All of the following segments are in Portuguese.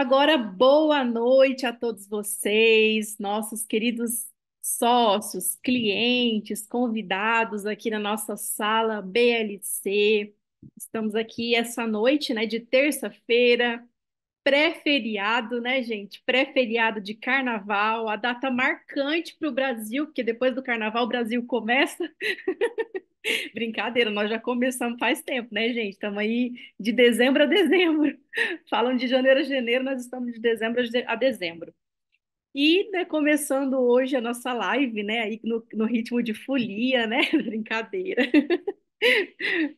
Agora, boa noite a todos vocês, nossos queridos sócios, clientes, convidados aqui na nossa sala BLC. Estamos aqui essa noite, né, de terça-feira, pré-feriado, né, gente? Pré-feriado de carnaval, a data marcante para o Brasil, porque depois do carnaval o Brasil começa. Brincadeira, nós já começamos faz tempo, né, gente? Estamos aí de dezembro a dezembro. Falam de janeiro a janeiro, nós estamos de dezembro a dezembro. E né, começando hoje a nossa live, né? Aí no, no ritmo de folia, né? Brincadeira.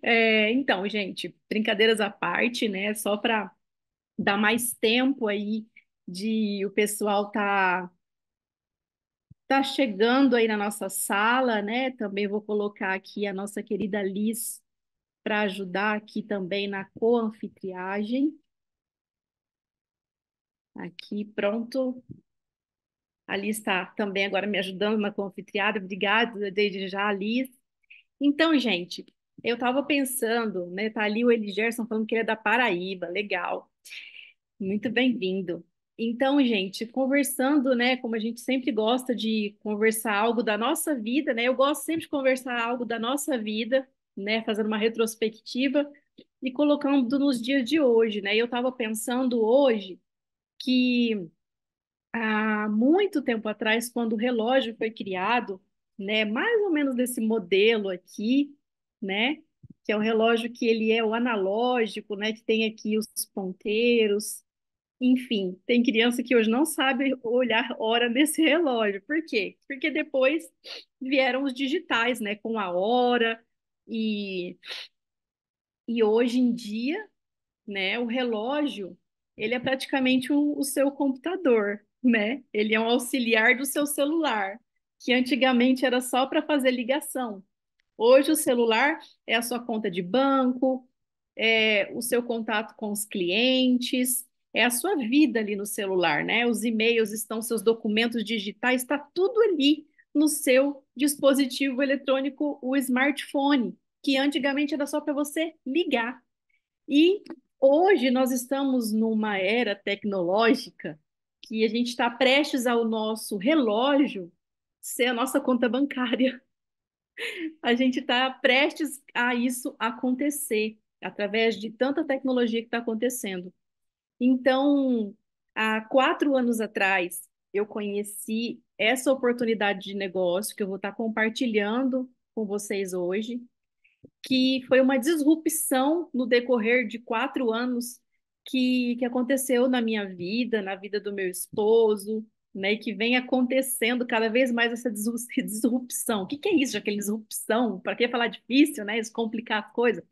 É, então, gente, brincadeiras à parte, né? Só para dá mais tempo aí de o pessoal tá tá chegando aí na nossa sala, né? Também vou colocar aqui a nossa querida Liz para ajudar aqui também na co-anfitriagem. Aqui, pronto. A Liz está também agora me ajudando na co-anfitriada. Obrigada desde já, Liz. Então, gente, eu estava pensando, né? Tá ali o Eli Gerson falando que ele é da Paraíba, legal. Muito bem-vindo. Então, gente, conversando, né? Como a gente sempre gosta de conversar algo da nossa vida, né? Eu gosto sempre de conversar algo da nossa vida, né? Fazendo uma retrospectiva e colocando nos dias de hoje, né? Eu estava pensando hoje que há muito tempo atrás, quando o relógio foi criado, né? Mais ou menos desse modelo aqui, né? Que é o relógio que ele é o analógico, né? Que tem aqui os ponteiros. Enfim, tem criança que hoje não sabe olhar hora nesse relógio. Por quê? Porque depois vieram os digitais, né? Com a hora e e hoje em dia, né? O relógio ele é praticamente o, o seu computador, né? Ele é um auxiliar do seu celular, que antigamente era só para fazer ligação. Hoje o celular é a sua conta de banco, é o seu contato com os clientes, é a sua vida ali no celular, né? Os e-mails estão, seus documentos digitais, está tudo ali no seu dispositivo eletrônico, o smartphone, que antigamente era só para você ligar. E hoje nós estamos numa era tecnológica que a gente está prestes ao nosso relógio ser a nossa conta bancária. A gente está prestes a isso acontecer, através de tanta tecnologia que está acontecendo. Então, há quatro anos atrás, eu conheci essa oportunidade de negócio que eu vou estar tá compartilhando com vocês hoje, que foi uma disrupção no decorrer de quatro anos que, que aconteceu na minha vida, na vida do meu esposo, né, e que vem acontecendo cada vez mais essa disrupção. O que, que é isso, aquela Disrupção? Para que falar difícil, né? Isso complicar a coisa.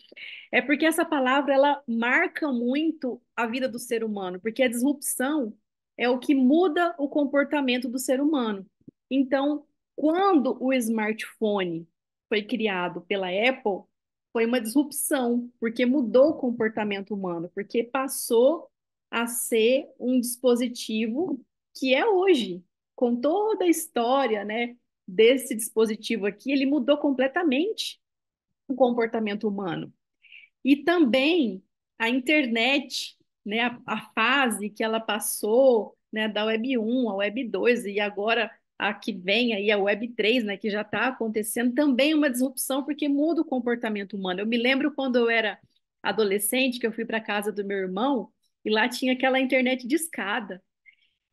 É porque essa palavra ela marca muito a vida do ser humano, porque a disrupção é o que muda o comportamento do ser humano. Então, quando o smartphone foi criado pela Apple, foi uma disrupção, porque mudou o comportamento humano, porque passou a ser um dispositivo que é hoje, com toda a história né, desse dispositivo aqui, ele mudou completamente o comportamento humano. E também a internet, né, a, a fase que ela passou né, da Web 1 à Web 2 e agora a que vem aí a Web 3, né, que já está acontecendo, também é uma disrupção, porque muda o comportamento humano. Eu me lembro quando eu era adolescente, que eu fui para casa do meu irmão, e lá tinha aquela internet de escada.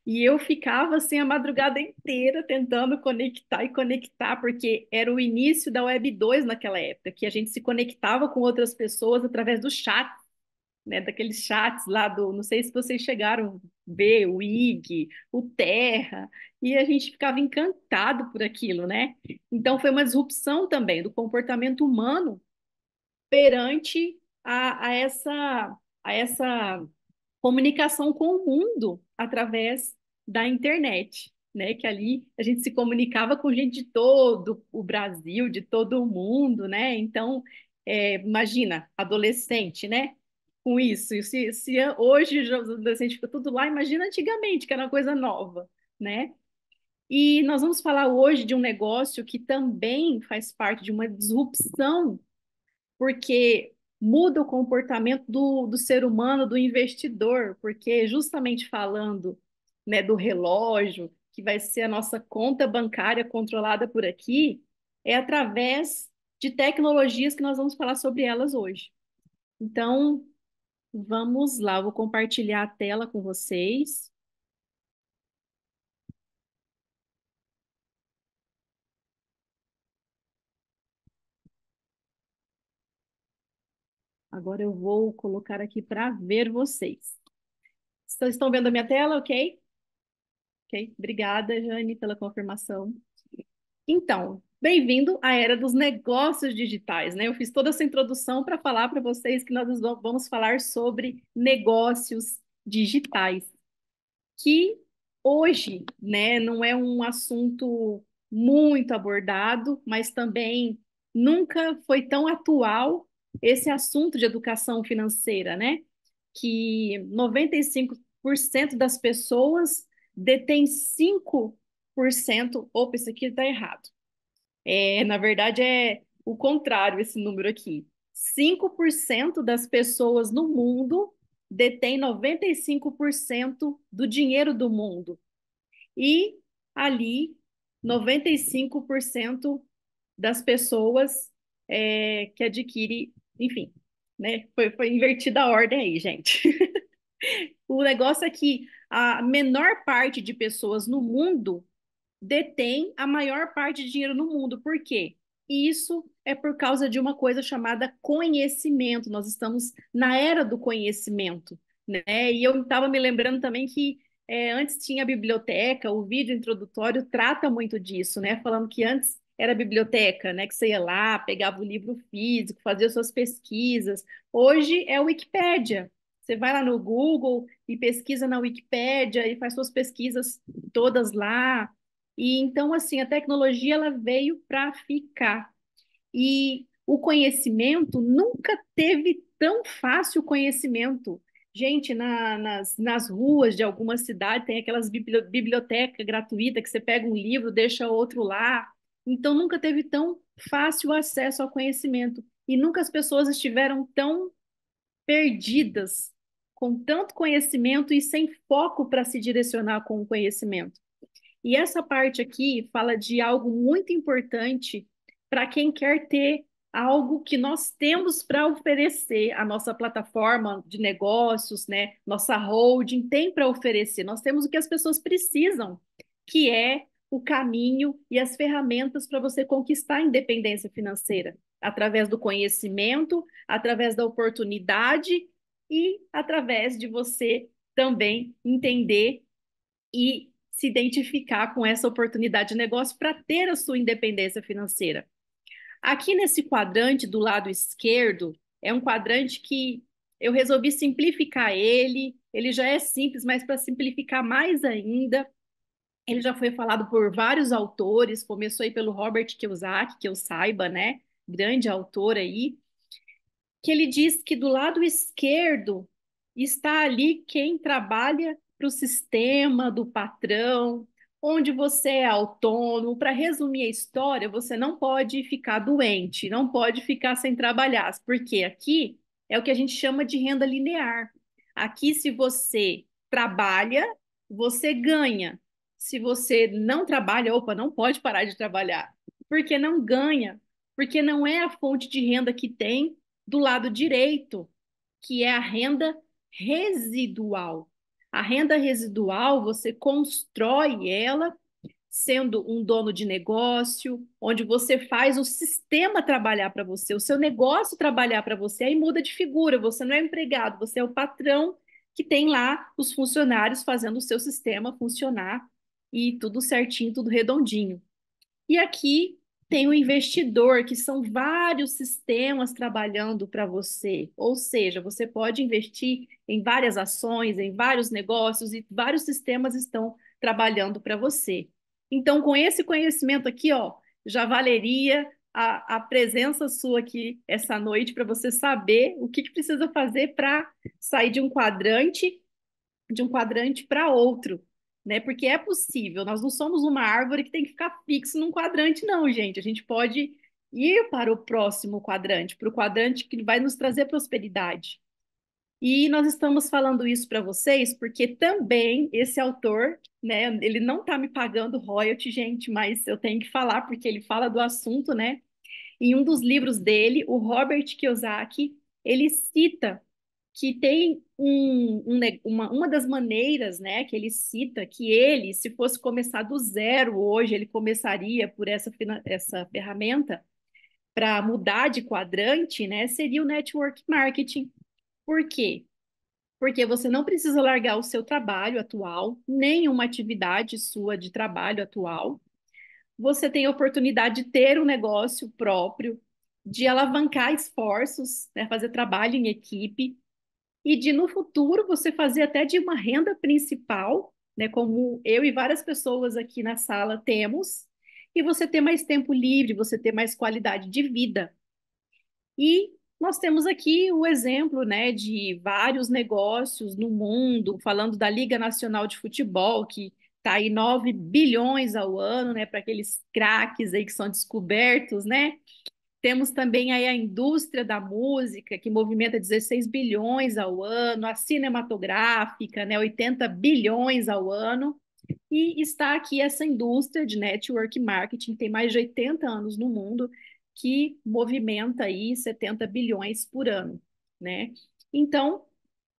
E eu ficava assim a madrugada inteira tentando conectar e conectar, porque era o início da Web 2 naquela época, que a gente se conectava com outras pessoas através do chat, né? Daqueles chats lá do, não sei se vocês chegaram a ver o IG, o Terra, e a gente ficava encantado por aquilo, né? Então foi uma disrupção também do comportamento humano perante a, a essa a essa comunicação com o mundo através da internet, né? Que ali a gente se comunicava com gente de todo o Brasil, de todo o mundo, né? Então, é, imagina, adolescente, né? Com isso, se, se hoje os adolescentes ficam tudo lá, imagina antigamente, que era uma coisa nova, né? E nós vamos falar hoje de um negócio que também faz parte de uma disrupção, porque muda o comportamento do, do ser humano, do investidor, porque justamente falando né, do relógio, que vai ser a nossa conta bancária controlada por aqui, é através de tecnologias que nós vamos falar sobre elas hoje. Então, vamos lá, vou compartilhar a tela com vocês. Agora eu vou colocar aqui para ver vocês. Vocês estão vendo a minha tela, ok? Ok, obrigada, Jane, pela confirmação. Então, bem-vindo à era dos negócios digitais, né? Eu fiz toda essa introdução para falar para vocês que nós vamos falar sobre negócios digitais, que hoje, né, não é um assunto muito abordado, mas também nunca foi tão atual esse assunto de educação financeira, né? Que 95% das pessoas detêm 5%. Opa, isso aqui está errado. É, na verdade, é o contrário esse número aqui. 5% das pessoas no mundo detêm 95% do dinheiro do mundo. E ali, 95% das pessoas é, que adquire enfim, né? Foi, foi invertida a ordem aí, gente. o negócio é que a menor parte de pessoas no mundo detém a maior parte de dinheiro no mundo. Por quê? Isso é por causa de uma coisa chamada conhecimento. Nós estamos na era do conhecimento, né? E eu estava me lembrando também que é, antes tinha a biblioteca, o vídeo introdutório trata muito disso, né? Falando que antes era a biblioteca, né? Que você ia lá, pegava o livro físico, fazia suas pesquisas. Hoje é a Wikipédia. Você vai lá no Google e pesquisa na Wikipédia e faz suas pesquisas todas lá. E então, assim, a tecnologia ela veio para ficar. E o conhecimento nunca teve tão fácil conhecimento. Gente, na, nas, nas ruas de algumas cidades tem aquelas bibliotecas gratuitas que você pega um livro, deixa outro lá. Então nunca teve tão fácil acesso ao conhecimento e nunca as pessoas estiveram tão perdidas com tanto conhecimento e sem foco para se direcionar com o conhecimento. E essa parte aqui fala de algo muito importante para quem quer ter algo que nós temos para oferecer. A nossa plataforma de negócios, né? Nossa holding tem para oferecer. Nós temos o que as pessoas precisam, que é o caminho e as ferramentas para você conquistar a independência financeira através do conhecimento, através da oportunidade e através de você também entender e se identificar com essa oportunidade de negócio para ter a sua independência financeira. Aqui nesse quadrante do lado esquerdo, é um quadrante que eu resolvi simplificar ele, ele já é simples, mas para simplificar mais ainda, ele já foi falado por vários autores, começou aí pelo Robert Kiyosaki, que eu saiba, né? Grande autor aí, que ele diz que do lado esquerdo está ali quem trabalha para o sistema do patrão, onde você é autônomo. Para resumir a história, você não pode ficar doente, não pode ficar sem trabalhar, porque aqui é o que a gente chama de renda linear. Aqui, se você trabalha, você ganha se você não trabalha, opa, não pode parar de trabalhar, porque não ganha, porque não é a fonte de renda que tem do lado direito, que é a renda residual. A renda residual, você constrói ela sendo um dono de negócio, onde você faz o sistema trabalhar para você, o seu negócio trabalhar para você, aí muda de figura, você não é empregado, você é o patrão que tem lá os funcionários fazendo o seu sistema funcionar e tudo certinho, tudo redondinho. E aqui tem o investidor, que são vários sistemas trabalhando para você. Ou seja, você pode investir em várias ações, em vários negócios e vários sistemas estão trabalhando para você. Então, com esse conhecimento aqui, ó, já valeria a, a presença sua aqui essa noite para você saber o que, que precisa fazer para sair de um quadrante, de um quadrante para outro né? Porque é possível, nós não somos uma árvore que tem que ficar fixo num quadrante, não, gente. A gente pode ir para o próximo quadrante, para o quadrante que vai nos trazer prosperidade. E nós estamos falando isso para vocês porque também esse autor, né, ele não está me pagando royalty, gente, mas eu tenho que falar porque ele fala do assunto, né? Em um dos livros dele, o Robert Kiyosaki, ele cita que tem um, um, uma, uma das maneiras né, que ele cita que ele, se fosse começar do zero hoje, ele começaria por essa, essa ferramenta para mudar de quadrante, né, seria o network marketing. Por quê? Porque você não precisa largar o seu trabalho atual, nenhuma atividade sua de trabalho atual. Você tem a oportunidade de ter um negócio próprio, de alavancar esforços, né, fazer trabalho em equipe, e de no futuro você fazer até de uma renda principal, né, como eu e várias pessoas aqui na sala temos, e você ter mais tempo livre, você ter mais qualidade de vida. E nós temos aqui o exemplo né, de vários negócios no mundo, falando da Liga Nacional de Futebol, que está aí 9 bilhões ao ano, né, para aqueles craques aí que são descobertos, né? Temos também aí a indústria da música, que movimenta 16 bilhões ao ano, a cinematográfica, né, 80 bilhões ao ano. E está aqui essa indústria de network marketing, tem mais de 80 anos no mundo, que movimenta aí 70 bilhões por ano, né? Então,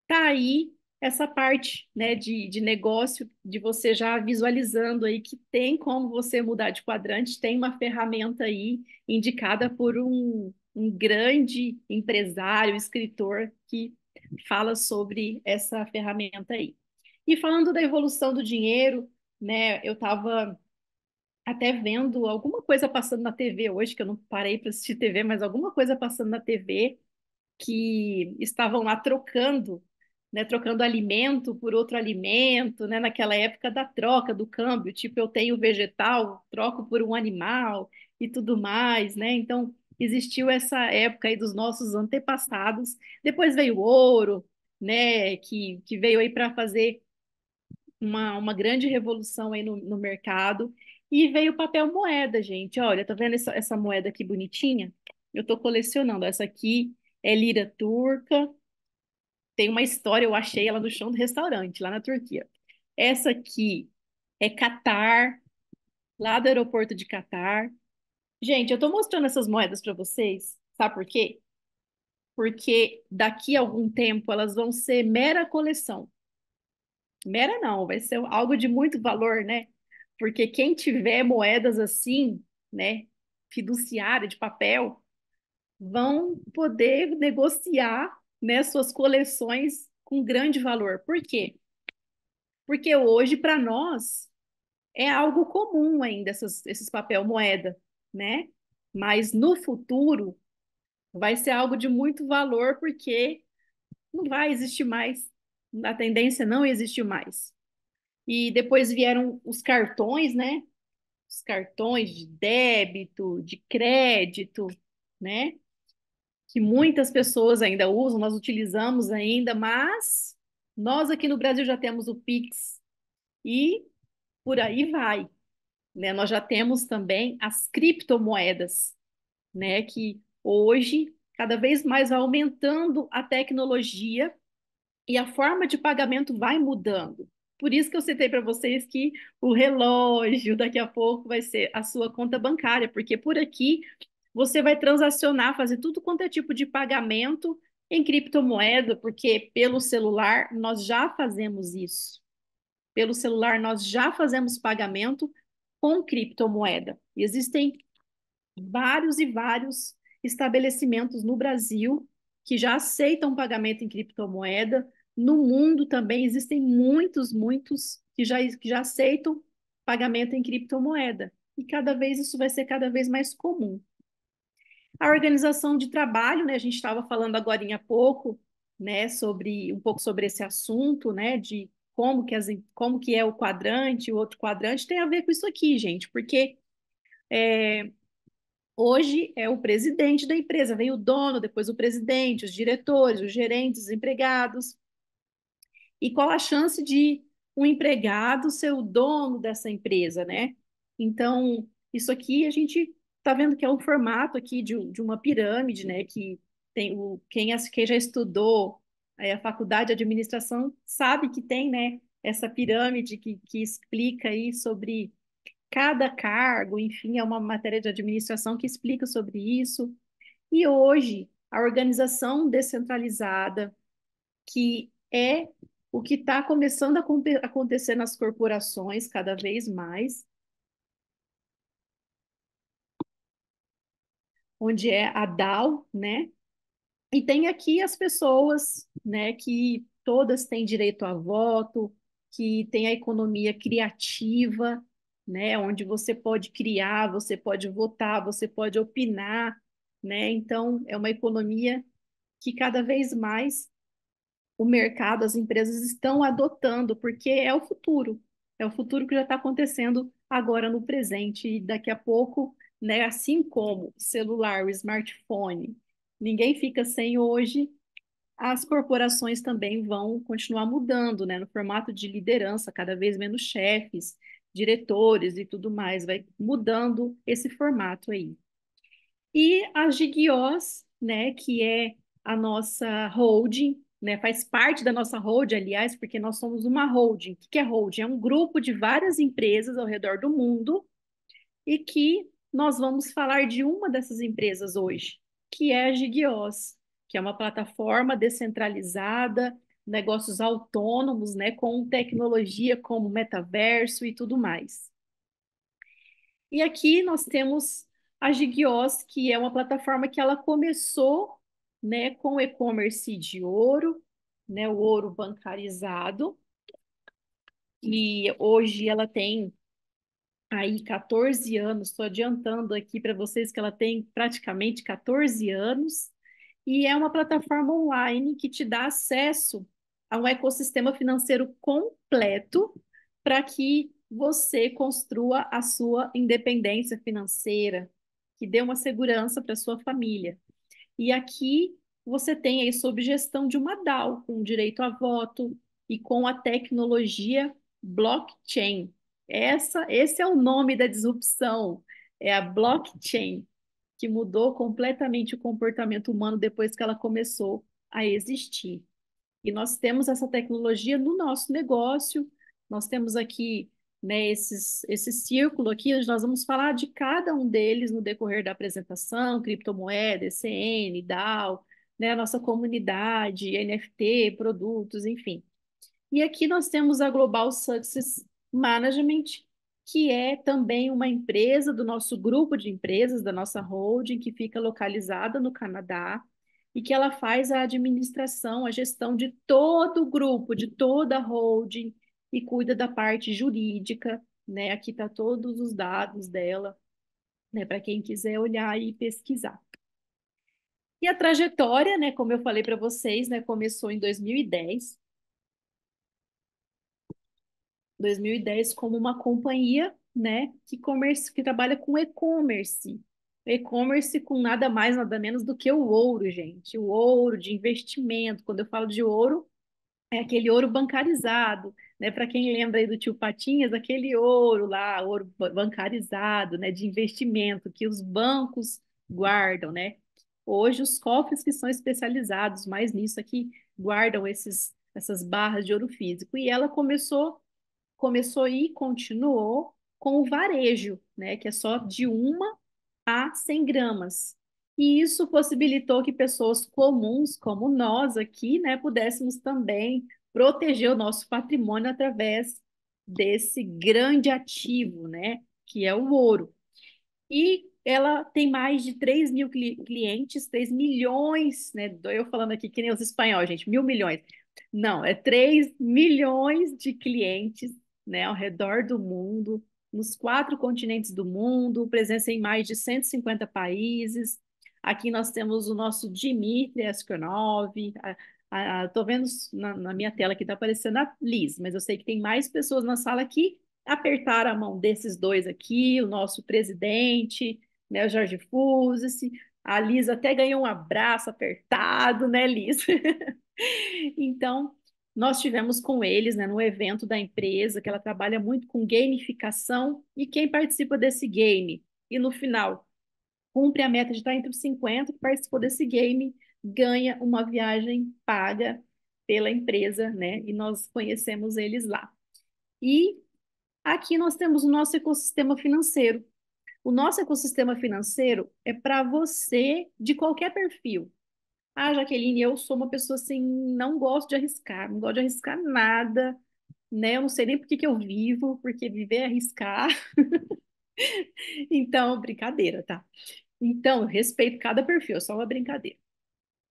tá aí essa parte né, de, de negócio, de você já visualizando aí que tem como você mudar de quadrante, tem uma ferramenta aí indicada por um, um grande empresário, escritor que fala sobre essa ferramenta aí. E falando da evolução do dinheiro, né, eu estava até vendo alguma coisa passando na TV hoje, que eu não parei para assistir TV, mas alguma coisa passando na TV que estavam lá trocando né, trocando alimento por outro alimento, né, naquela época da troca, do câmbio, tipo eu tenho vegetal, troco por um animal e tudo mais, né? Então existiu essa época aí dos nossos antepassados. Depois veio o ouro, né, que, que veio aí para fazer uma, uma grande revolução aí no, no mercado. E veio o papel moeda, gente. Olha, tá vendo essa, essa moeda aqui bonitinha? Eu tô colecionando. Essa aqui é lira turca, tem uma história, eu achei ela no chão do restaurante, lá na Turquia. Essa aqui é Catar, lá do aeroporto de Catar. Gente, eu estou mostrando essas moedas para vocês, sabe por quê? Porque daqui a algum tempo elas vão ser mera coleção. Mera não, vai ser algo de muito valor, né? Porque quem tiver moedas assim, né, fiduciária de papel, vão poder negociar né, suas coleções com grande valor. Por quê? Porque hoje, para nós, é algo comum ainda essas, esses papel moeda, né? Mas no futuro vai ser algo de muito valor, porque não vai existir mais. A tendência não existe mais. E depois vieram os cartões, né? Os cartões de débito, de crédito, né? que muitas pessoas ainda usam, nós utilizamos ainda, mas nós aqui no Brasil já temos o Pix e por aí vai. Né? Nós já temos também as criptomoedas, né? que hoje cada vez mais vai aumentando a tecnologia e a forma de pagamento vai mudando. Por isso que eu citei para vocês que o relógio daqui a pouco vai ser a sua conta bancária, porque por aqui você vai transacionar, fazer tudo quanto é tipo de pagamento em criptomoeda, porque pelo celular nós já fazemos isso. Pelo celular nós já fazemos pagamento com criptomoeda. E existem vários e vários estabelecimentos no Brasil que já aceitam pagamento em criptomoeda. No mundo também existem muitos, muitos que já, que já aceitam pagamento em criptomoeda. E cada vez isso vai ser cada vez mais comum. A organização de trabalho, né, a gente estava falando agora há pouco, né, sobre um pouco sobre esse assunto, né, de como que, as, como que é o quadrante, o outro quadrante, tem a ver com isso aqui, gente, porque é, hoje é o presidente da empresa, vem o dono, depois o presidente, os diretores, os gerentes, os empregados. E qual a chance de um empregado ser o dono dessa empresa, né? Então, isso aqui a gente tá vendo que é um formato aqui de, de uma pirâmide, né? Que tem o quem, quem já estudou aí a faculdade de administração sabe que tem, né? Essa pirâmide que, que explica aí sobre cada cargo, enfim, é uma matéria de administração que explica sobre isso. E hoje, a organização descentralizada, que é o que está começando a acontecer nas corporações cada vez mais, onde é a DAO, né? E tem aqui as pessoas, né, que todas têm direito a voto, que tem a economia criativa, né, onde você pode criar, você pode votar, você pode opinar, né? Então é uma economia que cada vez mais o mercado, as empresas estão adotando, porque é o futuro, é o futuro que já está acontecendo agora no presente e daqui a pouco né? Assim como celular, o smartphone, ninguém fica sem hoje. As corporações também vão continuar mudando, né? No formato de liderança, cada vez menos chefes, diretores e tudo mais, vai mudando esse formato aí. E a Gigios, né? Que é a nossa holding, né, faz parte da nossa holding, aliás, porque nós somos uma holding. O que é holding? É um grupo de várias empresas ao redor do mundo e que nós vamos falar de uma dessas empresas hoje, que é a Gigios, que é uma plataforma descentralizada, negócios autônomos, né, com tecnologia como metaverso e tudo mais. E aqui nós temos a Gigios, que é uma plataforma que ela começou, né, com e-commerce de ouro, né, o ouro bancarizado. E hoje ela tem aí 14 anos, estou adiantando aqui para vocês que ela tem praticamente 14 anos, e é uma plataforma online que te dá acesso a um ecossistema financeiro completo para que você construa a sua independência financeira, que dê uma segurança para sua família. E aqui você tem aí sob gestão de uma DAO, com direito a voto e com a tecnologia blockchain, essa, esse é o nome da disrupção, é a blockchain, que mudou completamente o comportamento humano depois que ela começou a existir. E nós temos essa tecnologia no nosso negócio, nós temos aqui né, esses, esse círculo aqui, onde nós vamos falar de cada um deles no decorrer da apresentação, criptomoeda, ECN, DAO, né, a nossa comunidade, NFT, produtos, enfim. E aqui nós temos a Global Success Management, que é também uma empresa do nosso grupo de empresas, da nossa holding, que fica localizada no Canadá e que ela faz a administração, a gestão de todo o grupo, de toda a holding e cuida da parte jurídica, né? Aqui tá todos os dados dela, né, para quem quiser olhar e pesquisar. E a trajetória, né, como eu falei para vocês, né, começou em 2010, 2010 como uma companhia, né, que comércio que trabalha com e-commerce. E-commerce com nada mais, nada menos do que o ouro, gente. O ouro de investimento. Quando eu falo de ouro, é aquele ouro bancarizado, né? Para quem lembra aí do tio Patinhas, aquele ouro lá, ouro bancarizado, né, de investimento que os bancos guardam, né? Hoje os cofres que são especializados mais nisso aqui é guardam esses essas barras de ouro físico. E ela começou começou e continuou com o varejo, né, que é só uhum. de 1 a 100 gramas. E isso possibilitou que pessoas comuns, como nós aqui, né, pudéssemos também proteger o nosso patrimônio através desse grande ativo, né, que é o ouro. E ela tem mais de 3 mil clientes, 3 milhões, né? Eu falando aqui que nem os espanhóis, gente, mil milhões. Não, é 3 milhões de clientes né, ao redor do mundo, nos quatro continentes do mundo, presença em mais de 150 países. Aqui nós temos o nosso Dmitry Askronov. Estou vendo na, na, minha tela que está aparecendo a Liz, mas eu sei que tem mais pessoas na sala que apertaram a mão desses dois aqui, o nosso presidente, né, o Jorge Fuzzi, a Liz até ganhou um abraço apertado, né, Liz? então, nós tivemos com eles, né, no evento da empresa, que ela trabalha muito com gamificação e quem participa desse game e no final cumpre a meta de estar entre os 50 que participou desse game ganha uma viagem paga pela empresa, né? E nós conhecemos eles lá. E aqui nós temos o nosso ecossistema financeiro. O nosso ecossistema financeiro é para você de qualquer perfil, ah, Jaqueline, eu sou uma pessoa assim, não gosto de arriscar, não gosto de arriscar nada, né? Eu não sei nem por que que eu vivo, porque viver é arriscar. então, brincadeira, tá? Então, respeito cada perfil, é só uma brincadeira.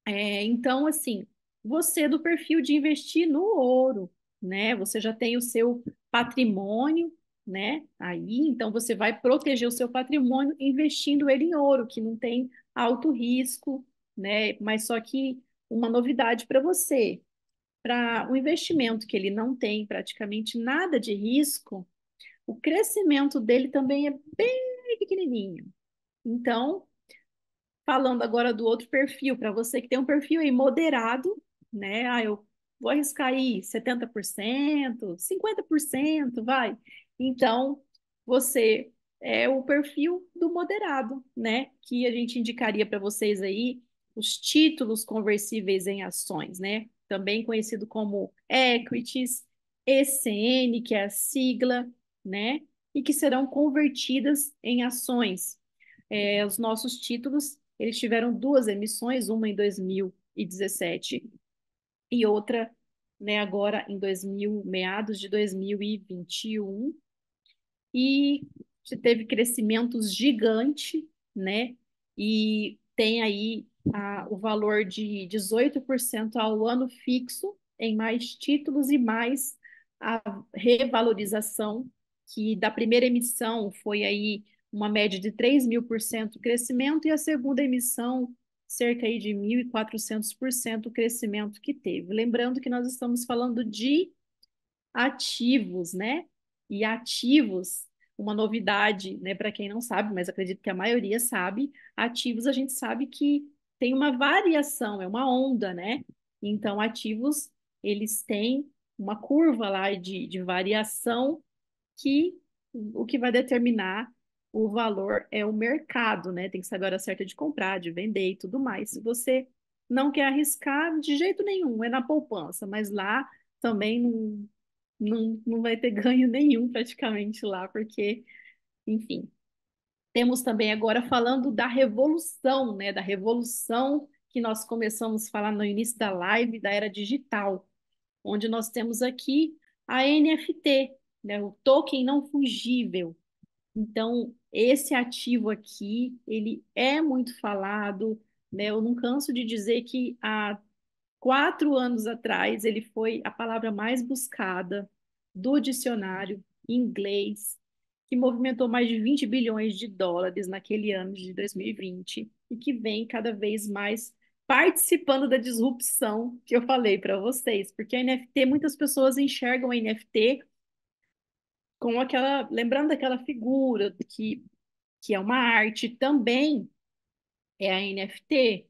É, então, assim, você é do perfil de investir no ouro, né? Você já tem o seu patrimônio, né? Aí, então você vai proteger o seu patrimônio investindo ele em ouro, que não tem alto risco, né? Mas só que uma novidade para você, para um investimento que ele não tem praticamente nada de risco, o crescimento dele também é bem pequenininho. Então, falando agora do outro perfil, para você que tem um perfil aí moderado, né? Ah, eu vou arriscar aí 70%, 50%, vai. Então, você é o perfil do moderado, né? Que a gente indicaria para vocês aí os títulos conversíveis em ações, né? Também conhecido como equities, ECN, que é a sigla, né? E que serão convertidas em ações. É, os nossos títulos, eles tiveram duas emissões, uma em 2017 e outra, né, agora em 2000, meados de 2021. E teve crescimentos gigante, né? E tem aí a, o valor de 18% ao ano fixo em mais títulos e mais a revalorização, que da primeira emissão foi aí uma média de 3 mil por cento crescimento, e a segunda emissão cerca aí de 1.400% o crescimento que teve. Lembrando que nós estamos falando de ativos, né? E ativos, uma novidade, né, para quem não sabe, mas acredito que a maioria sabe, ativos a gente sabe que tem uma variação, é uma onda, né? Então, ativos, eles têm uma curva lá de, de variação que o que vai determinar o valor é o mercado, né? Tem que saber a hora certa de comprar, de vender e tudo mais. Se você não quer arriscar de jeito nenhum, é na poupança, mas lá também não, não, não vai ter ganho nenhum praticamente lá, porque, enfim, temos também agora falando da revolução, né? Da revolução que nós começamos a falar no início da live da era digital, onde nós temos aqui a NFT, né? O token não fungível. Então, esse ativo aqui, ele é muito falado, né? Eu não canso de dizer que há quatro anos atrás ele foi a palavra mais buscada do dicionário inglês que movimentou mais de 20 bilhões de dólares naquele ano de 2020 e que vem cada vez mais participando da disrupção que eu falei para vocês, porque a NFT, muitas pessoas enxergam a NFT com aquela, lembrando aquela figura que, que é uma arte também, é a NFT,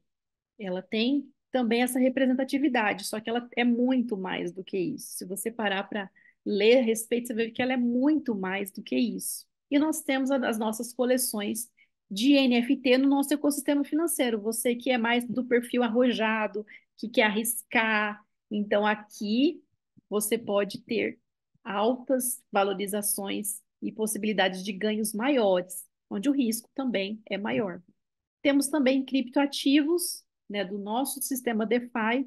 ela tem também essa representatividade, só que ela é muito mais do que isso. Se você parar para ler a respeito, você vê que ela é muito mais do que isso. E nós temos as nossas coleções de NFT no nosso ecossistema financeiro. Você que é mais do perfil arrojado, que quer arriscar. Então, aqui você pode ter altas valorizações e possibilidades de ganhos maiores, onde o risco também é maior. Temos também criptoativos né, do nosso sistema DeFi,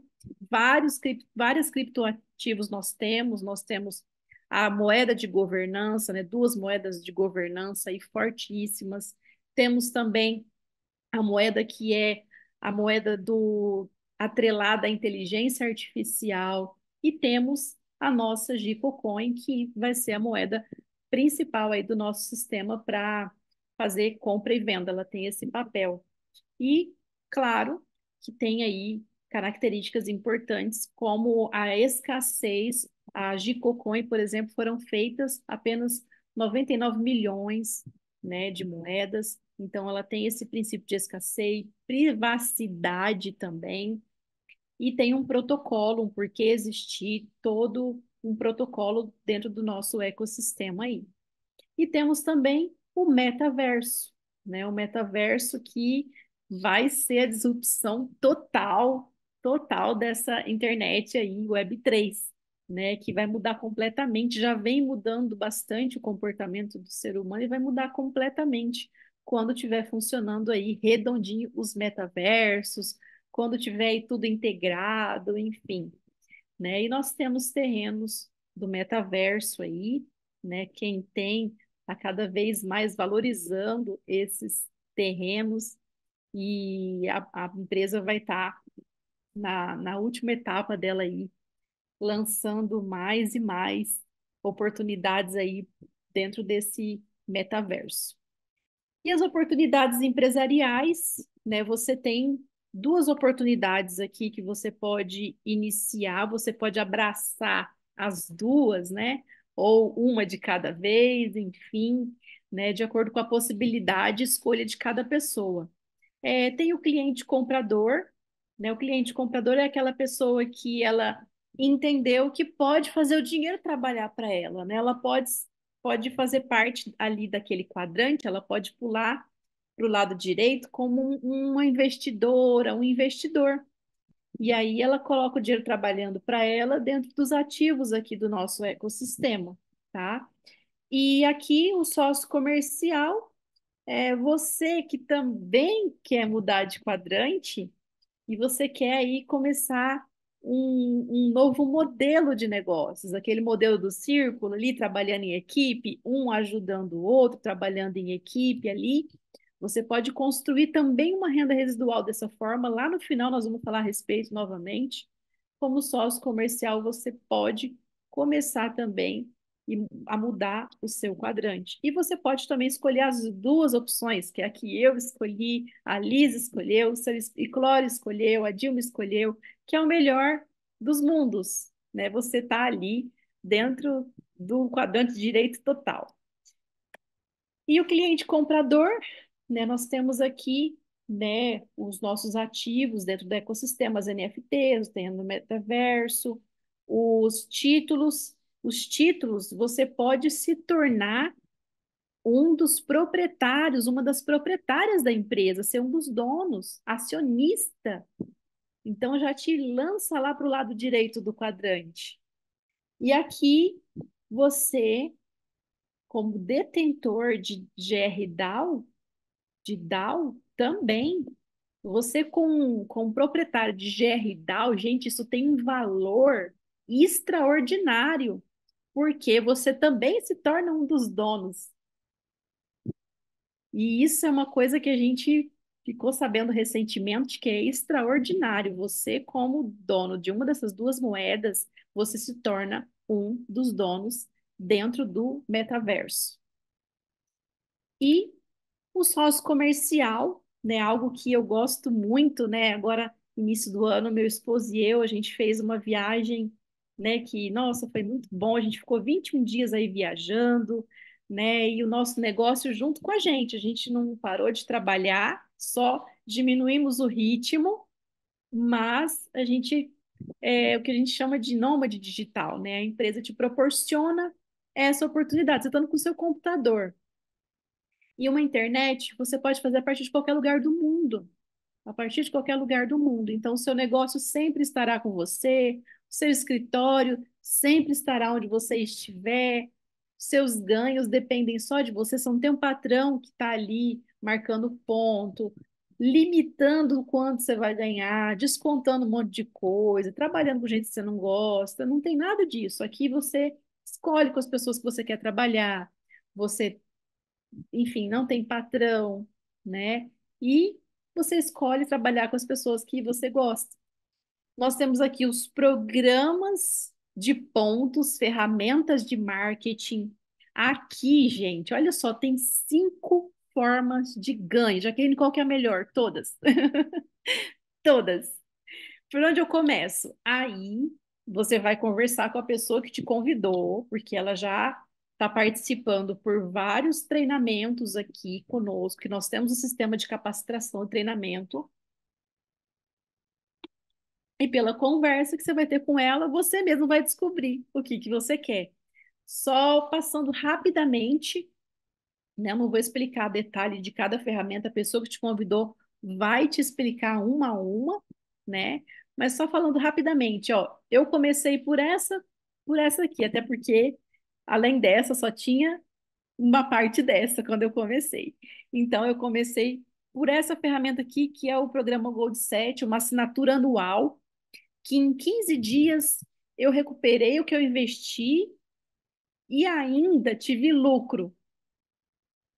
vários, várias criptoativos nós temos, nós temos a moeda de governança, né, duas moedas de governança e fortíssimas. Temos também a moeda que é a moeda do atrelada à inteligência artificial e temos a nossa Gicocoin, que vai ser a moeda principal aí do nosso sistema para fazer compra e venda, ela tem esse papel. E claro, que tem aí características importantes, como a escassez, a Gicocoin, por exemplo, foram feitas apenas 99 milhões né, de moedas, então ela tem esse princípio de escassez, privacidade também, e tem um protocolo, um porquê existir todo um protocolo dentro do nosso ecossistema aí. E temos também o metaverso, né? O metaverso que vai ser a disrupção total total dessa internet aí, Web3, né? Que vai mudar completamente, já vem mudando bastante o comportamento do ser humano e vai mudar completamente quando tiver funcionando aí redondinho os metaversos, quando tiver aí tudo integrado, enfim, né? E nós temos terrenos do metaverso aí, né? Quem tem a tá cada vez mais valorizando esses terrenos e a, a empresa vai estar tá na, na última etapa dela aí, lançando mais e mais oportunidades aí dentro desse metaverso. E as oportunidades empresariais, né? Você tem duas oportunidades aqui que você pode iniciar, você pode abraçar as duas, né? Ou uma de cada vez, enfim, né? De acordo com a possibilidade e escolha de cada pessoa. É, tem o cliente comprador, né? O cliente comprador é aquela pessoa que ela entendeu que pode fazer o dinheiro trabalhar para ela, né? Ela pode, pode fazer parte ali daquele quadrante, ela pode pular para o lado direito como um, uma investidora, um investidor. E aí ela coloca o dinheiro trabalhando para ela dentro dos ativos aqui do nosso ecossistema, tá? E aqui o sócio comercial é você que também quer mudar de quadrante, e você quer aí começar um, um, novo modelo de negócios, aquele modelo do círculo ali, trabalhando em equipe, um ajudando o outro, trabalhando em equipe ali. Você pode construir também uma renda residual dessa forma. Lá no final, nós vamos falar a respeito novamente. Como sócio comercial, você pode começar também e a mudar o seu quadrante. E você pode também escolher as duas opções, que é a que eu escolhi, a Liz escolheu, o seu escolheu, a Dilma escolheu, que é o melhor dos mundos, né? Você está ali dentro do quadrante direito total. E o cliente comprador, né? Nós temos aqui né, os nossos ativos dentro do ecossistema, as NFTs, tem no metaverso, os títulos os títulos, você pode se tornar um dos proprietários, uma das proprietárias da empresa, ser um dos donos, acionista. Então já te lança lá para o lado direito do quadrante. E aqui você, como detentor de gr DAO, de DAO também, você com, com proprietário de gr DAO, gente, isso tem um valor extraordinário porque você também se torna um dos donos. E isso é uma coisa que a gente ficou sabendo recentemente que é extraordinário. Você, como dono de uma dessas duas moedas, você se torna um dos donos dentro do metaverso. E o sócio comercial, né, algo que eu gosto muito, né, agora início do ano, meu esposo e eu, a gente fez uma viagem né? Que, nossa, foi muito bom, a gente ficou 21 dias aí viajando, né? E o nosso negócio junto com a gente, a gente não parou de trabalhar, só diminuímos o ritmo, mas a gente é o que a gente chama de nômade digital, né? A empresa te proporciona essa oportunidade, você estando tá com o seu computador. E uma internet você pode fazer a partir de qualquer lugar do mundo. A partir de qualquer lugar do mundo. Então, o seu negócio sempre estará com você, seu escritório sempre estará onde você estiver, seus ganhos dependem só de você, você não tem um patrão que está ali marcando ponto, limitando o quanto você vai ganhar, descontando um monte de coisa, trabalhando com gente que você não gosta, não tem nada disso. Aqui você escolhe com as pessoas que você quer trabalhar, você, enfim, não tem patrão, né? E você escolhe trabalhar com as pessoas que você gosta nós temos aqui os programas de pontos, ferramentas de marketing. Aqui, gente, olha só, tem cinco formas de ganho. Jaqueline, qual que é a melhor? Todas. Todas. Por onde eu começo? Aí você vai conversar com a pessoa que te convidou, porque ela já está participando por vários treinamentos aqui conosco, que nós temos um sistema de capacitação e treinamento e pela conversa que você vai ter com ela, você mesmo vai descobrir o que, que você quer. Só passando rapidamente, né? não vou explicar detalhe de cada ferramenta, a pessoa que te convidou vai te explicar uma a uma, né? Mas só falando rapidamente, ó, eu comecei por essa, por essa aqui, até porque além dessa só tinha uma parte dessa quando eu comecei. Então eu comecei por essa ferramenta aqui, que é o programa Gold 7, uma assinatura anual que em 15 dias eu recuperei o que eu investi e ainda tive lucro.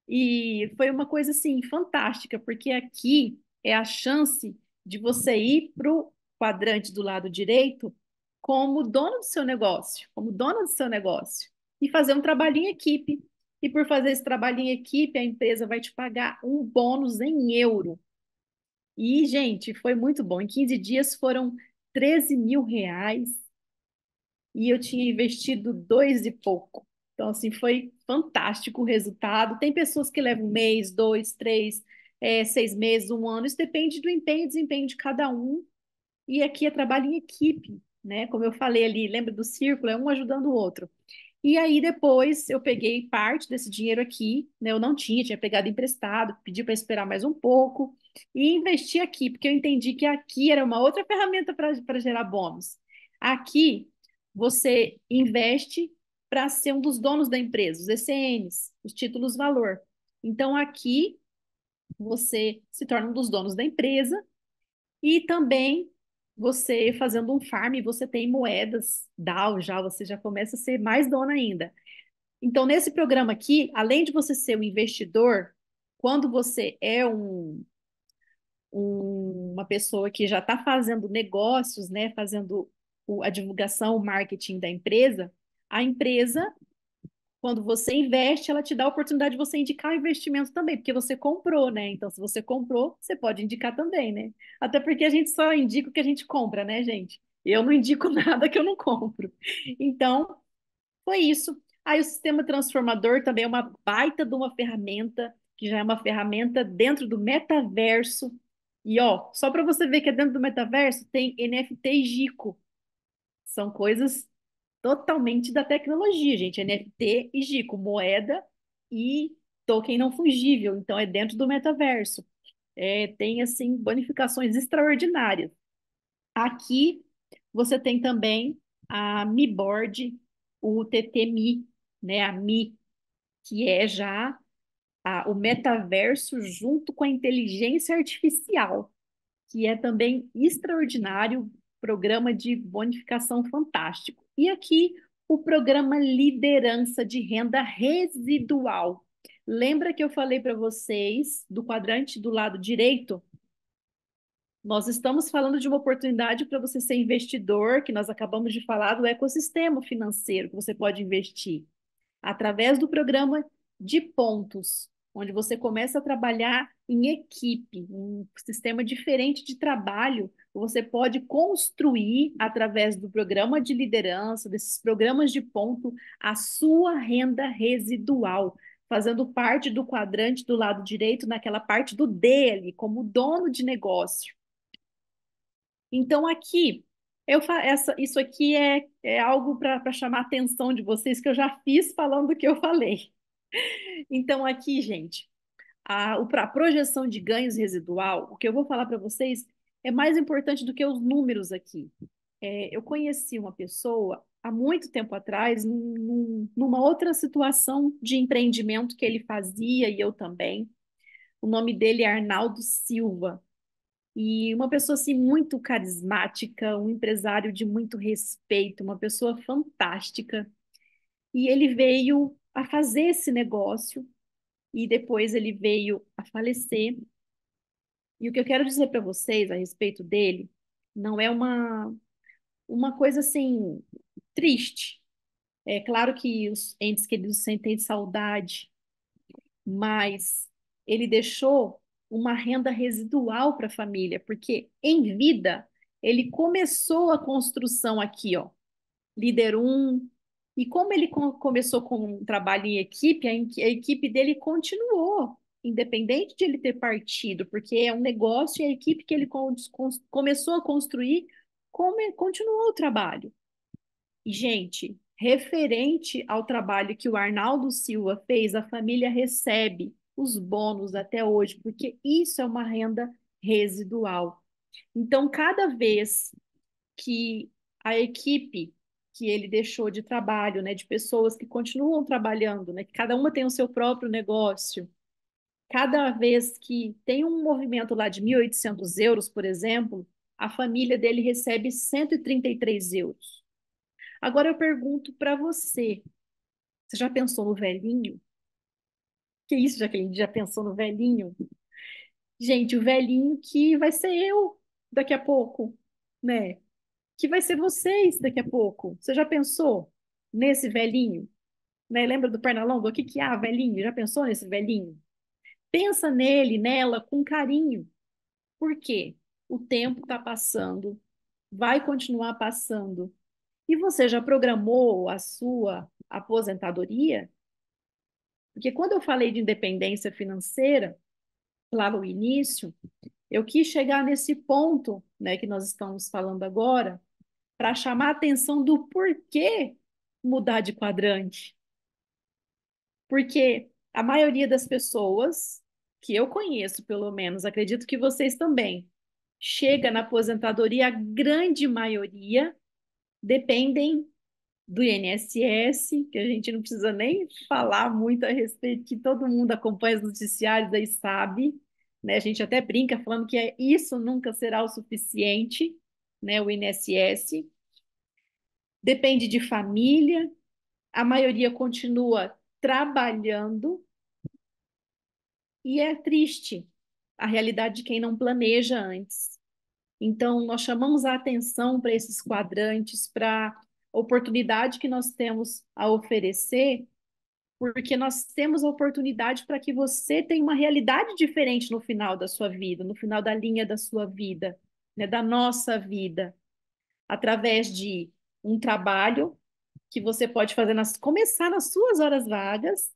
E foi uma coisa assim fantástica, porque aqui é a chance de você ir para o quadrante do lado direito como dono do seu negócio, como dona do seu negócio, e fazer um trabalho em equipe. E por fazer esse trabalho em equipe, a empresa vai te pagar um bônus em euro. E, gente, foi muito bom. Em 15 dias foram 13 mil reais e eu tinha investido dois e pouco. Então, assim, foi fantástico o resultado. Tem pessoas que levam um mês, dois, três, é, seis meses, um ano. Isso depende do empenho e desempenho de cada um. E aqui é trabalho em equipe, né? Como eu falei ali, lembra do círculo? É um ajudando o outro. E aí depois eu peguei parte desse dinheiro aqui, né? Eu não tinha, tinha pegado emprestado, pedi para esperar mais um pouco e investi aqui, porque eu entendi que aqui era uma outra ferramenta para gerar bônus. Aqui você investe para ser um dos donos da empresa, os ECNs, os títulos valor. Então aqui você se torna um dos donos da empresa e também você fazendo um farm, você tem moedas DAO já, você já começa a ser mais dona ainda. Então, nesse programa aqui, além de você ser um investidor, quando você é um, um uma pessoa que já está fazendo negócios, né, fazendo o, a divulgação, o marketing da empresa, a empresa quando você investe, ela te dá a oportunidade de você indicar o investimento também, porque você comprou, né? Então, se você comprou, você pode indicar também, né? Até porque a gente só indica o que a gente compra, né, gente? Eu não indico nada que eu não compro. Então, foi isso. Aí o sistema transformador também é uma baita de uma ferramenta, que já é uma ferramenta dentro do metaverso. E ó, só para você ver que é dentro do metaverso tem NFT e GICO. São coisas totalmente da tecnologia, gente. NFT e Gico, moeda e token não fungível. Então, é dentro do metaverso. É, tem, assim, bonificações extraordinárias. Aqui, você tem também a Mi Board, o TTMi, né? A Mi, que é já a, o metaverso junto com a inteligência artificial, que é também extraordinário programa de bonificação fantástico. E aqui o programa Liderança de Renda Residual. Lembra que eu falei para vocês do quadrante do lado direito? Nós estamos falando de uma oportunidade para você ser investidor, que nós acabamos de falar do ecossistema financeiro que você pode investir através do programa de pontos onde você começa a trabalhar em equipe, um sistema diferente de trabalho, você pode construir através do programa de liderança, desses programas de ponto, a sua renda residual, fazendo parte do quadrante do lado direito, naquela parte do dele, como dono de negócio. Então aqui eu, essa, isso aqui é, é algo para chamar a atenção de vocês que eu já fiz falando o que eu falei. Então, aqui, gente, a, a projeção de ganhos residual, o que eu vou falar para vocês é mais importante do que os números aqui. É, eu conheci uma pessoa há muito tempo atrás, num, numa outra situação de empreendimento que ele fazia e eu também. O nome dele é Arnaldo Silva. E uma pessoa assim muito carismática, um empresário de muito respeito, uma pessoa fantástica. E ele veio a fazer esse negócio e depois ele veio a falecer. E o que eu quero dizer para vocês a respeito dele não é uma, uma coisa assim triste. É claro que os entes queridos sentem saudade, mas ele deixou uma renda residual para a família, porque em vida ele começou a construção aqui, ó. Líder 1, e como ele com, começou com um trabalho em equipe, a, a equipe dele continuou, independente de ele ter partido, porque é um negócio e a equipe que ele com, com, começou a construir come, continuou o trabalho. E, gente, referente ao trabalho que o Arnaldo Silva fez, a família recebe os bônus até hoje, porque isso é uma renda residual. Então, cada vez que a equipe que ele deixou de trabalho, né, de pessoas que continuam trabalhando, né, que cada uma tem o seu próprio negócio. Cada vez que tem um movimento lá de 1.800 euros, por exemplo, a família dele recebe 133 euros. Agora eu pergunto para você, você já pensou no velhinho? Que isso, gente já pensou no velhinho? Gente, o velhinho que vai ser eu daqui a pouco, né? que vai ser vocês daqui a pouco. Você já pensou nesse velhinho? Né? Lembra do Pernalongo? O que que há, ah, velhinho? Já pensou nesse velhinho? Pensa nele, nela, com carinho. Por quê? O tempo está passando, vai continuar passando. E você já programou a sua aposentadoria? Porque quando eu falei de independência financeira, lá no início, eu quis chegar nesse ponto né, que nós estamos falando agora, para chamar a atenção do porquê mudar de quadrante. Porque a maioria das pessoas que eu conheço, pelo menos, acredito que vocês também, chega na aposentadoria, a grande maioria dependem do INSS, que a gente não precisa nem falar muito a respeito, que todo mundo acompanha os noticiários aí sabe, né? A gente até brinca falando que é, isso nunca será o suficiente, né? O INSS depende de família, a maioria continua trabalhando e é triste a realidade de quem não planeja antes. Então, nós chamamos a atenção para esses quadrantes, para a oportunidade que nós temos a oferecer, porque nós temos a oportunidade para que você tenha uma realidade diferente no final da sua vida, no final da linha da sua vida, né, da nossa vida, através de um trabalho que você pode fazer, nas, começar nas suas horas vagas,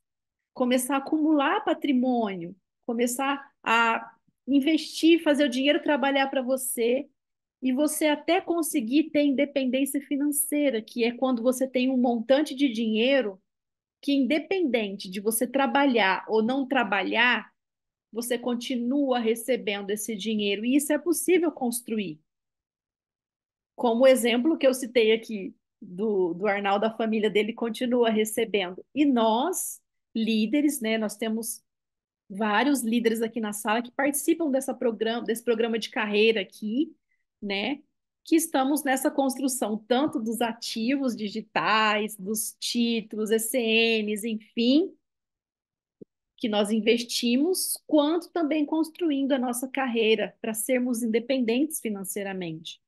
começar a acumular patrimônio, começar a investir, fazer o dinheiro trabalhar para você e você até conseguir ter independência financeira, que é quando você tem um montante de dinheiro que, independente de você trabalhar ou não trabalhar, você continua recebendo esse dinheiro e isso é possível construir como o exemplo que eu citei aqui do, do Arnaldo, a família dele continua recebendo. E nós, líderes, né, nós temos vários líderes aqui na sala que participam dessa programa, desse programa de carreira aqui, né, que estamos nessa construção tanto dos ativos digitais, dos títulos, ECNs, enfim, que nós investimos, quanto também construindo a nossa carreira para sermos independentes financeiramente.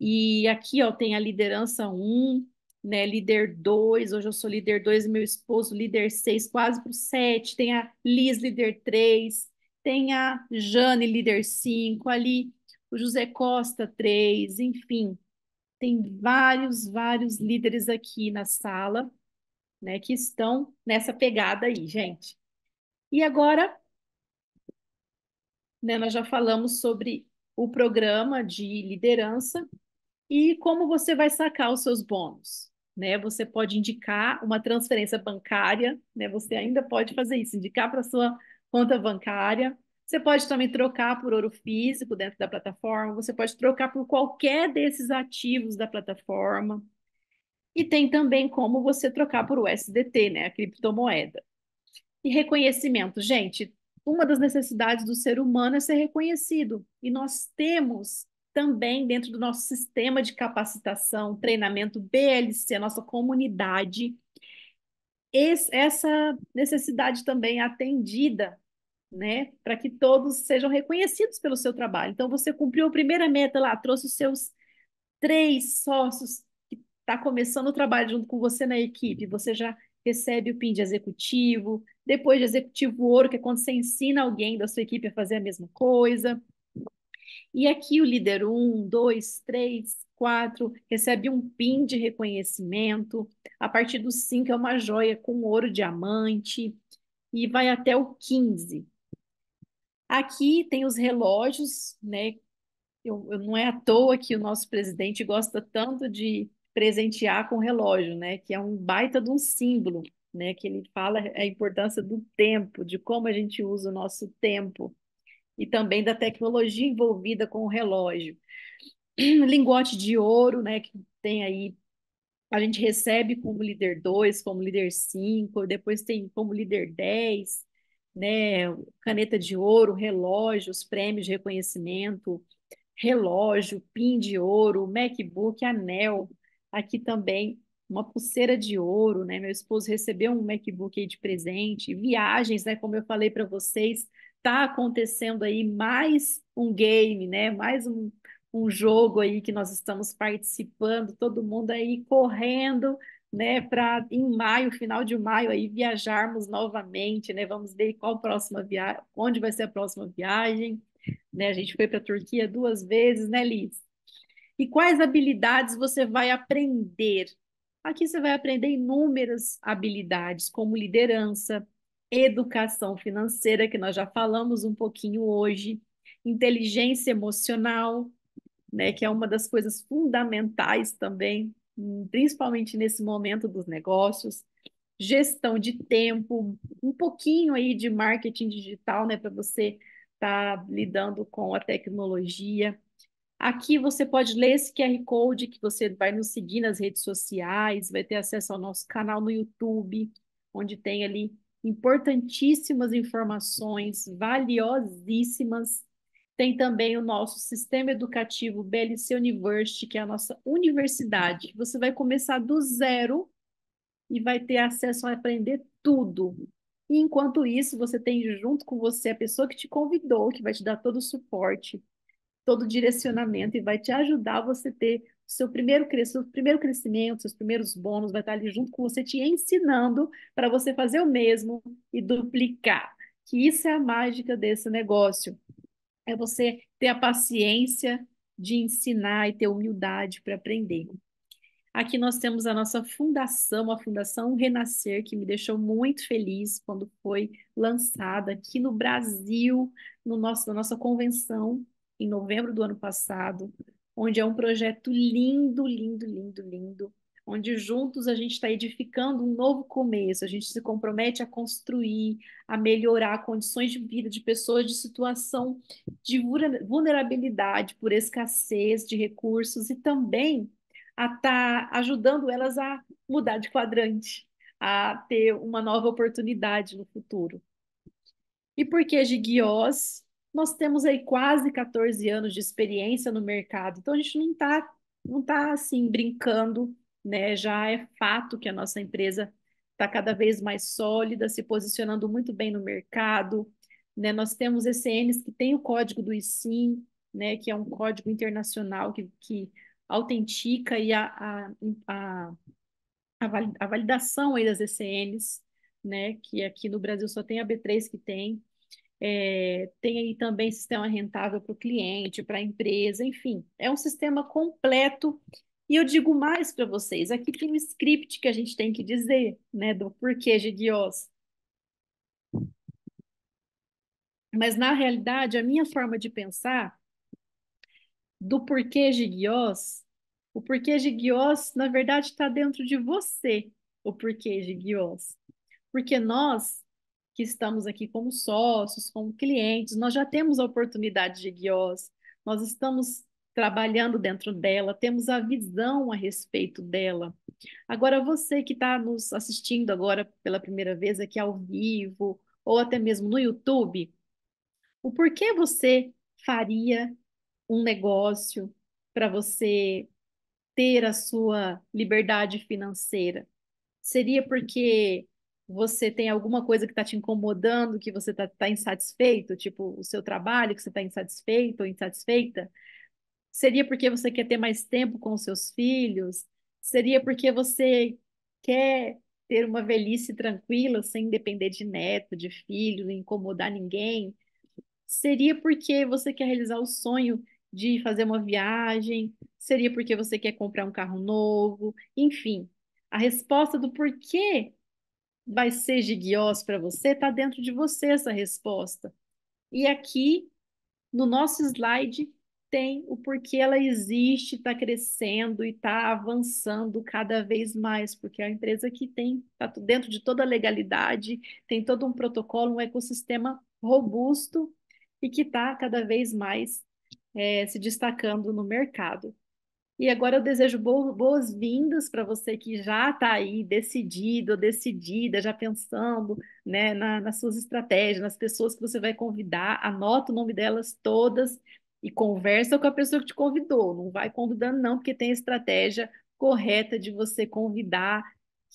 E aqui, ó, tem a liderança 1, né, líder 2, hoje eu sou líder 2 meu esposo líder 6, quase para o 7. Tem a Liz, líder 3, tem a Jane, líder 5, ali o José Costa, 3, enfim. Tem vários, vários líderes aqui na sala, né, que estão nessa pegada aí, gente. E agora, né, nós já falamos sobre o programa de liderança, e como você vai sacar os seus bônus. Né? Você pode indicar uma transferência bancária, né? você ainda pode fazer isso, indicar para sua conta bancária. Você pode também trocar por ouro físico dentro da plataforma, você pode trocar por qualquer desses ativos da plataforma. E tem também como você trocar por USDT, né? a criptomoeda. E reconhecimento. Gente, uma das necessidades do ser humano é ser reconhecido. E nós temos também dentro do nosso sistema de capacitação, treinamento BLC, a nossa comunidade, esse, essa necessidade também é atendida, né, para que todos sejam reconhecidos pelo seu trabalho. Então, você cumpriu a primeira meta lá, trouxe os seus três sócios que está começando o trabalho junto com você na equipe, você já recebe o PIN de executivo, depois de executivo ouro, que é quando você ensina alguém da sua equipe a fazer a mesma coisa. E aqui o líder 1, 2, 3, 4 recebe um PIN de reconhecimento. A partir do 5 é uma joia com ouro diamante e vai até o 15. Aqui tem os relógios, né? Eu, eu não é à toa que o nosso presidente gosta tanto de presentear com relógio, né? Que é um baita de um símbolo, né? Que ele fala a importância do tempo, de como a gente usa o nosso tempo e também da tecnologia envolvida com o relógio. Lingote de ouro, né, que tem aí a gente recebe como líder 2, como líder 5, depois tem como líder 10, né, caneta de ouro, relógio, os prêmios de reconhecimento, relógio, pin de ouro, MacBook, anel, aqui também uma pulseira de ouro, né? Meu esposo recebeu um MacBook aí de presente, viagens, né, como eu falei para vocês, está acontecendo aí mais um game, né? Mais um, um jogo aí que nós estamos participando, todo mundo aí correndo, né? Para em maio, final de maio aí viajarmos novamente, né? Vamos ver qual próxima viagem, onde vai ser a próxima viagem, né? A gente foi para a Turquia duas vezes, né, Liz? E quais habilidades você vai aprender? Aqui você vai aprender inúmeras habilidades, como liderança, educação financeira, que nós já falamos um pouquinho hoje, inteligência emocional, né, que é uma das coisas fundamentais também, principalmente nesse momento dos negócios, gestão de tempo, um pouquinho aí de marketing digital, né, para você estar tá lidando com a tecnologia. Aqui você pode ler esse QR Code que você vai nos seguir nas redes sociais, vai ter acesso ao nosso canal no YouTube, onde tem ali importantíssimas informações, valiosíssimas. Tem também o nosso sistema educativo BLC University, que é a nossa universidade. Você vai começar do zero e vai ter acesso a aprender tudo. E enquanto isso, você tem junto com você a pessoa que te convidou, que vai te dar todo o suporte, todo o direcionamento e vai te ajudar a você ter seu primeiro, seu primeiro crescimento, seus primeiros bônus, vai estar ali junto com você, te ensinando para você fazer o mesmo e duplicar. Que isso é a mágica desse negócio. É você ter a paciência de ensinar e ter humildade para aprender. Aqui nós temos a nossa fundação, a Fundação Renascer, que me deixou muito feliz quando foi lançada aqui no Brasil, no nosso, na nossa convenção, em novembro do ano passado onde é um projeto lindo, lindo, lindo, lindo, onde juntos a gente está edificando um novo começo, a gente se compromete a construir, a melhorar condições de vida de pessoas de situação de vulnerabilidade por escassez de recursos e também a estar tá ajudando elas a mudar de quadrante, a ter uma nova oportunidade no futuro. E por que Gigiós? nós temos aí quase 14 anos de experiência no mercado, então a gente não está não tá, assim brincando, né? Já é fato que a nossa empresa está cada vez mais sólida, se posicionando muito bem no mercado. Né? Nós temos ECNs que tem o código do ICIM, né? que é um código internacional que, que autentica e a, a, a, a validação aí das ECNs, né? que aqui no Brasil só tem a B3 que tem. É, tem aí também sistema rentável para o cliente, para a empresa, enfim, é um sistema completo. E eu digo mais para vocês: aqui tem um script que a gente tem que dizer, né, do porquê Gigios. Mas, na realidade, a minha forma de pensar do porquê Gigios, o porquê Gigios, na verdade, está dentro de você, o porquê Gigios. Porque nós que estamos aqui como sócios, como clientes, nós já temos a oportunidade de guiós, nós estamos trabalhando dentro dela, temos a visão a respeito dela. Agora, você que está nos assistindo agora pela primeira vez aqui ao vivo, ou até mesmo no YouTube, o porquê você faria um negócio para você ter a sua liberdade financeira? Seria porque você tem alguma coisa que está te incomodando, que você está tá insatisfeito, tipo o seu trabalho, que você está insatisfeito ou insatisfeita? Seria porque você quer ter mais tempo com os seus filhos? Seria porque você quer ter uma velhice tranquila, sem depender de neto, de filho, incomodar ninguém? Seria porque você quer realizar o sonho de fazer uma viagem? Seria porque você quer comprar um carro novo? Enfim, a resposta do porquê vai ser gigiós para você, está dentro de você essa resposta. E aqui, no nosso slide, tem o porquê ela existe, está crescendo e está avançando cada vez mais, porque é a empresa que tem, está dentro de toda a legalidade, tem todo um protocolo, um ecossistema robusto e que está cada vez mais é, se destacando no mercado. E agora eu desejo boas-vindas para você que já está aí decidido, decidida, já pensando né, na, nas suas estratégias, nas pessoas que você vai convidar. Anota o nome delas todas e conversa com a pessoa que te convidou. Não vai convidando, não, porque tem a estratégia correta de você convidar,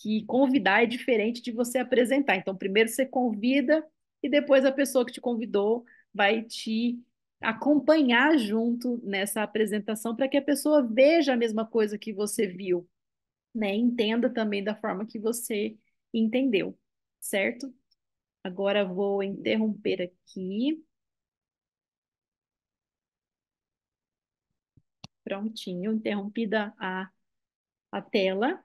que convidar é diferente de você apresentar. Então, primeiro você convida e depois a pessoa que te convidou vai te acompanhar junto nessa apresentação para que a pessoa veja a mesma coisa que você viu, né? Entenda também da forma que você entendeu, certo? Agora vou interromper aqui. Prontinho, interrompida a, a tela.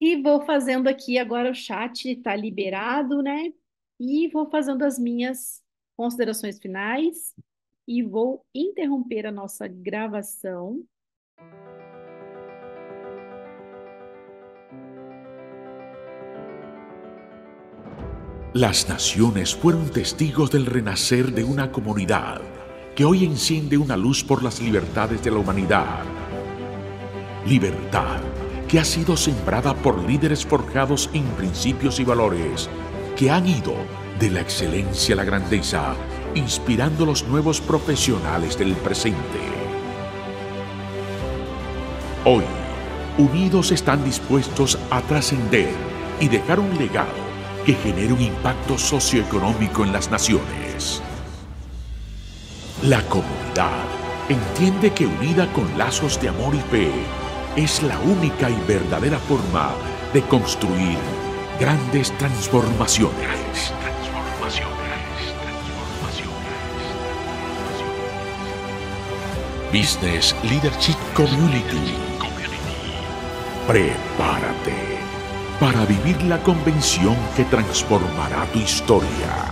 E vou fazendo aqui agora o chat está liberado, né? E vou fazendo as minhas considerações finais e vou interromper a nossa gravação. Las naciones fueron testigos del renacer de una comunidad que hoy enciende una luz por las libertades de la humanidad. Libertad que ha sido sembrada por líderes forjados en principios y valores que han ido de la excelencia a la grandeza inspirando los nuevos profesionales del presente. Hoy, unidos están dispuestos a trascender y dejar un legado que genere un impacto socioeconómico en las naciones. La comunidad entiende que unida con lazos de amor y fe es la única y verdadera forma de construir grandes transformaciones. Business Leadership Community. Prepárate para vivir la convención que transformará tu historia.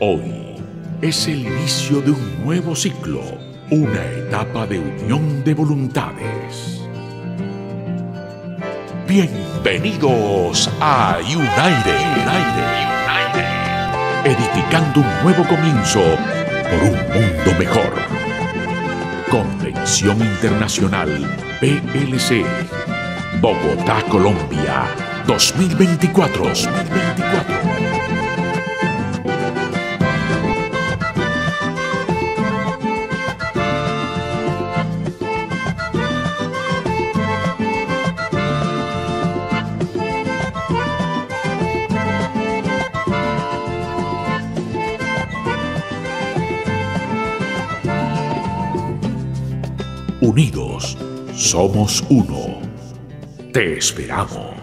Hoy es el inicio de un nuevo ciclo, una etapa de unión de voluntades. Bienvenidos a United, edificando un nuevo comienzo por un mundo mejor. Convención Internacional PLC, Bogotá, Colombia, 2024. 2024. Somos uno. Te esperamos.